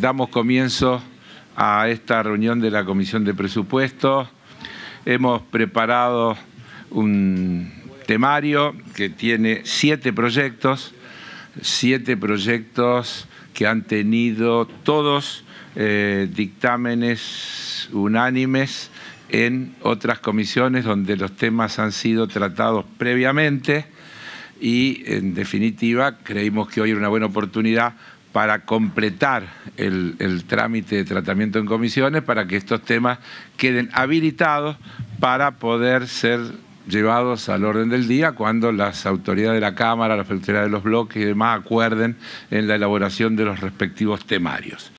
Damos comienzo a esta reunión de la Comisión de Presupuestos. Hemos preparado un temario que tiene siete proyectos, siete proyectos que han tenido todos eh, dictámenes unánimes en otras comisiones donde los temas han sido tratados previamente y en definitiva creímos que hoy es una buena oportunidad para completar el, trámite de tratamiento en comisiones para que estos temas queden habilitados para poder ser llevados al orden del día cuando las autoridades de la Cámara, la autoridades de los bloques y demás acuerden en la elaboración de los respectivos temarios.